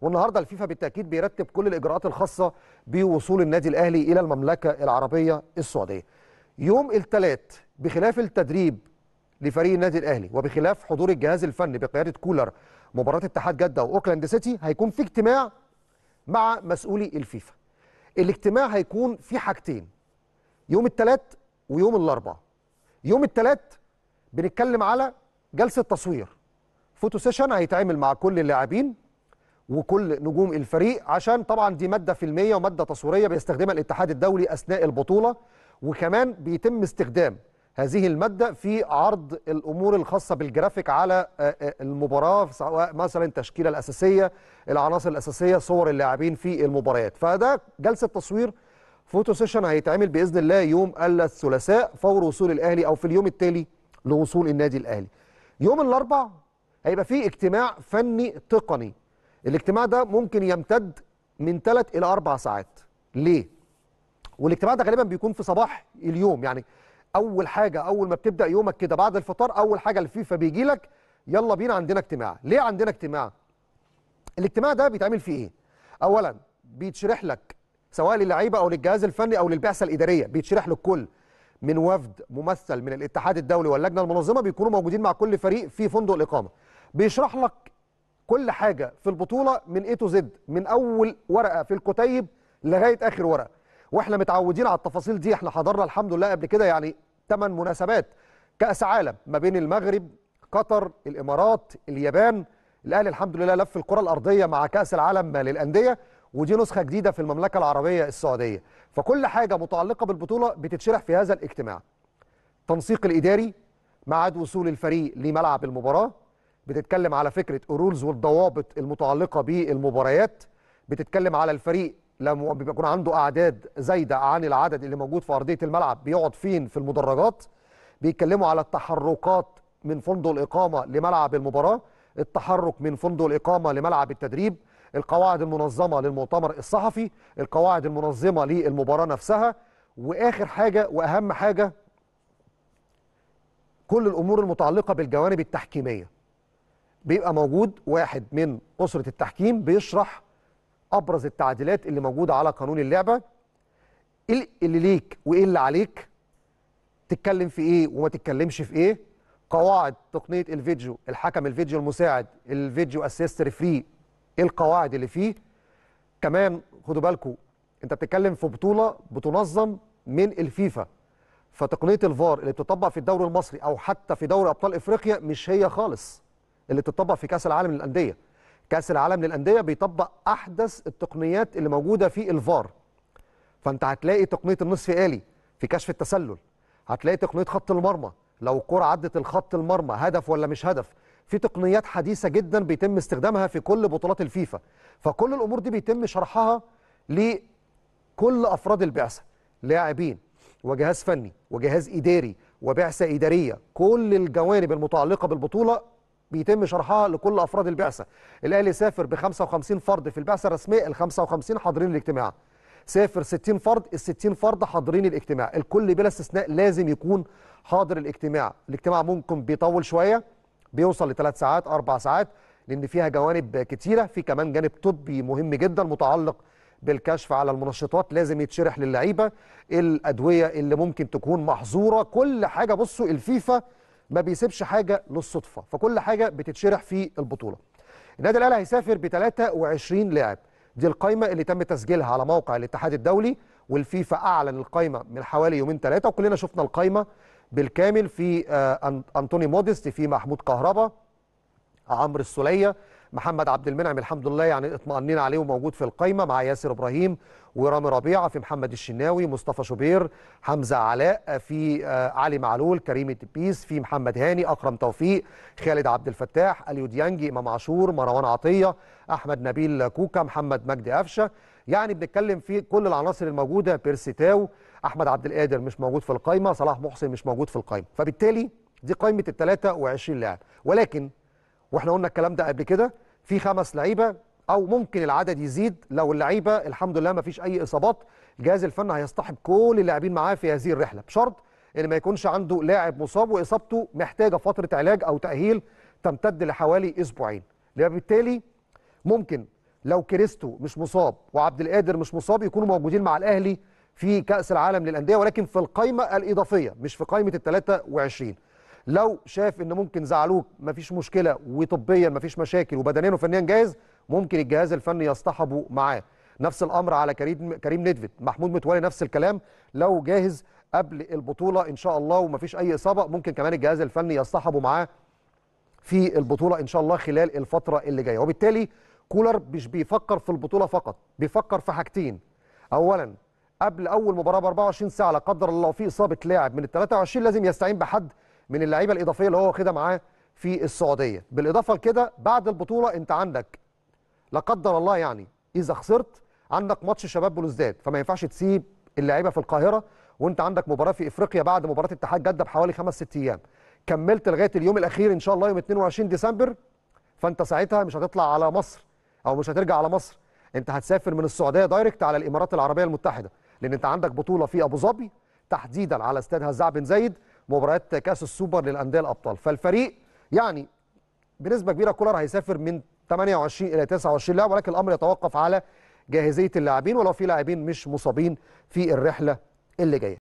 والنهارده الفيفا بالتاكيد بيرتب كل الاجراءات الخاصه بوصول النادي الاهلي الى المملكه العربيه السعوديه. يوم الثلاث بخلاف التدريب لفريق النادي الاهلي وبخلاف حضور الجهاز الفني بقياده كولر مباراه اتحاد جده واوكلاند سيتي هيكون في اجتماع مع مسؤولي الفيفا. الاجتماع هيكون في حاجتين يوم الثلاث ويوم الاربعاء. يوم الثلاث بنتكلم على جلسه تصوير فوتو سيشن هيتعمل مع كل اللاعبين وكل نجوم الفريق عشان طبعا دي ماده فيلميه وماده تصويريه بيستخدمها الاتحاد الدولي اثناء البطوله وكمان بيتم استخدام هذه الماده في عرض الامور الخاصه بالجرافيك على آه، آه، المباراه سواء مثلا التشكيله الاساسيه العناصر الاساسيه صور اللاعبين في المباريات فده جلسه تصوير فوتو سيشن هيتعمل باذن الله يوم الثلاثاء فور وصول الاهلي او في اليوم التالي لوصول النادي الاهلي يوم الاربع هيبقى فيه اجتماع فني تقني الاجتماع ده ممكن يمتد من ثلاث الى اربع ساعات ليه والاجتماع ده غالبا بيكون في صباح اليوم يعني اول حاجه اول ما بتبدا يومك كده بعد الفطار اول حاجه الفيفا بيجي لك يلا بينا عندنا اجتماع ليه عندنا اجتماع الاجتماع ده بيتعمل فيه ايه اولا بيتشرح لك سواء للعيبه او للجهاز الفني او للبعثه الاداريه بيتشرح للكل من وفد ممثل من الاتحاد الدولي واللجنه المنظمه بيكونوا موجودين مع كل فريق في فندق الاقامه بيشرح لك كل حاجه في البطوله من اي تو زد من اول ورقه في الكتيب لغايه اخر ورقه واحنا متعودين على التفاصيل دي احنا حضرنا الحمد لله قبل كده يعني ثمان مناسبات كاس عالم ما بين المغرب قطر الامارات اليابان الاهلي الحمد لله لف الكره الارضيه مع كاس العالم للانديه ودي نسخه جديده في المملكه العربيه السعوديه فكل حاجه متعلقه بالبطوله بتتشرح في هذا الاجتماع تنسيق الاداري ميعاد وصول الفريق لملعب المباراه بتتكلم على فكره الرولز والضوابط المتعلقه بالمباريات بتتكلم على الفريق لما بيكون عنده اعداد زايده عن العدد اللي موجود في ارضيه الملعب بيقعد فين في المدرجات بيتكلموا على التحركات من فندق الاقامه لملعب المباراه التحرك من فندق الاقامه لملعب التدريب القواعد المنظمه للمؤتمر الصحفي القواعد المنظمه للمباراه نفسها واخر حاجه واهم حاجه كل الامور المتعلقه بالجوانب التحكيميه بيبقى موجود واحد من أسرة التحكيم بيشرح أبرز التعديلات اللي موجودة على قانون اللعبة إيه اللي ليك وإيه اللي عليك تتكلم في إيه وما تتكلمش في إيه قواعد تقنية الفيديو الحكم الفيديو المساعد الفيديو أسيست ريفري إيه القواعد اللي فيه كمان خدوا بالكم أنت بتتكلم في بطولة بتنظم من الفيفا فتقنيه الفار اللي بتطبق في الدوري المصري او حتى في دوري ابطال افريقيا مش هي خالص اللي بتطبق في كاس العالم للانديه كاس العالم للانديه بيطبق احدث التقنيات اللي موجوده في الفار فانت هتلاقي تقنيه النصف الي في كشف التسلل هتلاقي تقنيه خط المرمى لو الكره عدت الخط المرمى هدف ولا مش هدف في تقنيات حديثه جدا بيتم استخدامها في كل بطولات الفيفا فكل الامور دي بيتم شرحها لكل افراد البعثه لاعبين وجهاز فني وجهاز اداري وبعثه اداريه كل الجوانب المتعلقه بالبطوله بيتم شرحها لكل افراد البعثه الاهلي سافر ب 55 فرد في البعثه الرسميه ال 55 حاضرين الاجتماع سافر 60 فرد ال 60 فرد حاضرين الاجتماع الكل بلا استثناء لازم يكون حاضر الاجتماع الاجتماع ممكن بيطول شويه بيوصل لثلاث ساعات اربع ساعات لان فيها جوانب كتيره في كمان جانب طبي مهم جدا متعلق بالكشف على المنشطات لازم يتشرح للعيبه الادويه اللي ممكن تكون محظوره كل حاجه بصوا الفيفا ما بيسيبش حاجه للصدفه فكل حاجه بتتشرح في البطوله النادي الاهلي هيسافر ب 23 لاعب دي القايمه اللي تم تسجيلها على موقع الاتحاد الدولي والفيفا اعلن القايمه من حوالي يومين ثلاثه وكلنا شفنا القايمه بالكامل في آه، انطوني موديست في محمود كهربا عمرو السوليه محمد عبد المنعم الحمد لله يعني اطمئنين عليه وموجود في القايمة مع ياسر إبراهيم ورامي ربيعة في محمد الشناوي مصطفى شوبير حمزة علاء في آه، علي معلول كريم التبيس في محمد هاني أكرم توفيق خالد عبد الفتاح أليو ديانجي إمام عاشور مروان عطية أحمد نبيل كوكا محمد مجدي قفشة يعني بنتكلم في كل العناصر الموجودة بيرسي تاو أحمد عبد القادر مش موجود في القايمة صلاح محسن مش موجود في القايمة فبالتالي دي قايمة ال 23 لاعب ولكن واحنا قلنا الكلام ده قبل كده في خمس لعيبه او ممكن العدد يزيد لو اللعيبه الحمد لله ما فيش اي اصابات جهاز الفن هيصطحب كل اللاعبين معاه في هذه الرحله بشرط ان ما يكونش عنده لاعب مصاب واصابته محتاجه فتره علاج او تاهيل تمتد لحوالي اسبوعين بالتالي ممكن لو كريستو مش مصاب وعبد القادر مش مصاب يكونوا موجودين مع الاهلي في كاس العالم للانديه ولكن في القائمه الاضافيه مش في قائمه ال 23 لو شاف ان ممكن زعلوك مفيش مشكله وطبيا مفيش مشاكل وبدنيا وفنيا جاهز ممكن الجهاز الفني يصطحبه معاه نفس الامر على كريم كريم نيدفيد محمود متولي نفس الكلام لو جاهز قبل البطوله ان شاء الله ومفيش اي اصابه ممكن كمان الجهاز الفني يصطحبه معاه في البطوله ان شاء الله خلال الفتره اللي جايه وبالتالي كولر مش بيفكر في البطوله فقط بيفكر في حاجتين اولا قبل اول مباراه ب 24 ساعه لا قدر الله في اصابه لاعب من ال 23 لازم يستعين بحد من اللعيبه الاضافيه اللي هو واخدها معاه في السعوديه بالاضافه لكده بعد البطوله انت عندك لا قدر الله يعني اذا خسرت عندك ماتش شباب بلوزداد فما ينفعش تسيب اللعيبه في القاهره وانت عندك مباراه في افريقيا بعد مباراه اتحاد جده بحوالي خمس ست ايام كملت لغايه اليوم الاخير ان شاء الله يوم 22 ديسمبر فانت ساعتها مش هتطلع على مصر او مش هترجع على مصر انت هتسافر من السعوديه دايركت على الامارات العربيه المتحده لان انت عندك بطوله في ابو ظبي تحديدا على استاد هزاع بن زايد مباريات كاس السوبر للانديه الابطال فالفريق يعني بنسبه كبيره كولر هيسافر من 28 الى 29 لاعب ولكن الامر يتوقف على جاهزيه اللاعبين ولو في لاعبين مش مصابين في الرحله اللي جايه